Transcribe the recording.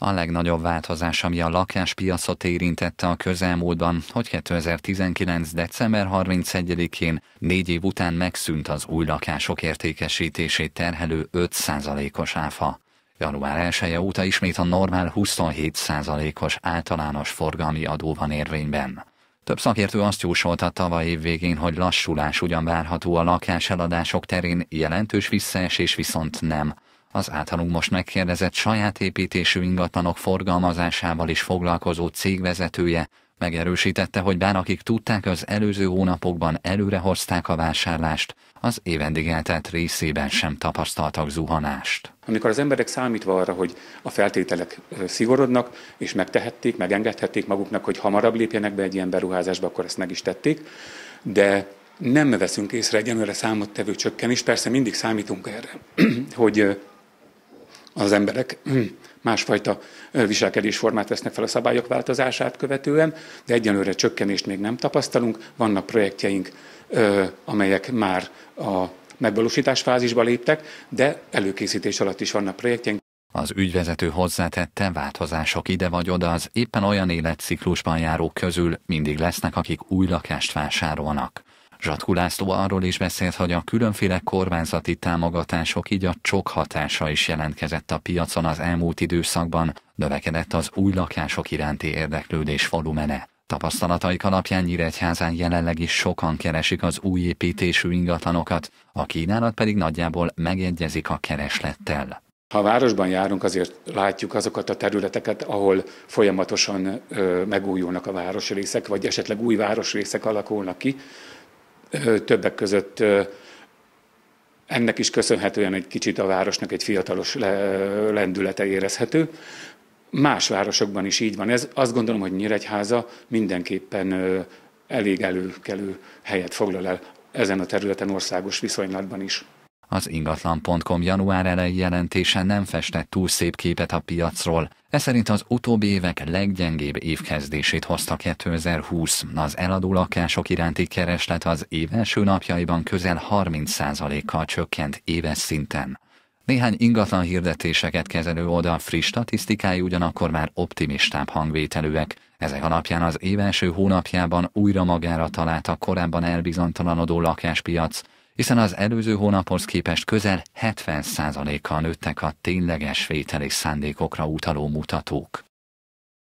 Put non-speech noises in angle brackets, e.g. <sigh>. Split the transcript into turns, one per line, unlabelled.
A legnagyobb változás, ami a lakáspiacot érintette a közelmúltban, hogy 2019. december 31-én négy év után megszűnt az új lakások értékesítését terhelő 5%-os áfa. Január 1 -e óta ismét a normál 27%-os általános forgalmi adó van érvényben. Több szakértő azt jósolta tavaly év végén, hogy lassulás ugyan várható a lakáseladások terén, jelentős visszaesés viszont nem – az általunk most megkérdezett saját építésű ingatlanok forgalmazásával is foglalkozó cégvezetője megerősítette, hogy bár akik tudták az előző hónapokban előre hozták a vásárlást, az évendig eltelt részében sem tapasztaltak zuhanást.
Amikor az emberek számítva arra, hogy a feltételek szigorodnak, és megtehették, megengedhették maguknak, hogy hamarabb lépjenek be egy ilyen beruházásba, akkor ezt meg is tették, de nem veszünk észre egy előre számottevő csökkenést, persze mindig számítunk erre, <clears throat> hogy az emberek <clears throat> másfajta viselkedésformát vesznek fel a szabályok változását követően, de egyelőre csökkenést még nem tapasztalunk. Vannak projektjeink, amelyek már a megvalósítás fázisba léptek, de előkészítés alatt is vannak projektjeink.
Az ügyvezető hozzátette, változások ide vagy oda az éppen olyan életciklusban járók közül mindig lesznek, akik új lakást vásárolnak. Zsatkú László arról is beszélt, hogy a különféle kormányzati támogatások így a csok hatása is jelentkezett a piacon az elmúlt időszakban, növekedett az új lakások iránti érdeklődés volumene. Tapasztalataik alapján Nyíregyházán jelenleg is sokan keresik az új építésű ingatlanokat, a kínálat pedig nagyjából megegyezik a kereslettel.
Ha a városban járunk, azért látjuk azokat a területeket, ahol folyamatosan megújulnak a városrészek, vagy esetleg új városrészek alakulnak ki, többek között ennek is köszönhetően egy kicsit a városnak egy fiatalos lendülete érezhető. Más városokban is így van ez. Azt gondolom, hogy Nyíregyháza mindenképpen elég előkelő helyet foglal el ezen a területen országos viszonylatban is.
Az ingatlan.com január elejé jelentése nem festett túl szép képet a piacról, ez szerint az utóbbi évek leggyengébb évkezdését hozta 2020. Az eladó lakások iránti kereslet az év első napjaiban közel 30%-kal csökkent éves szinten. Néhány ingatlan hirdetéseket kezelő oldal friss statisztikái ugyanakkor már optimistább hangvételűek. Ezek alapján az év első hónapjában újra magára talált a korábban elbizonytalanodó lakáspiac, hiszen az előző hónaphoz képest közel 70%-kal nőttek a tényleges vételi szándékokra utaló mutatók.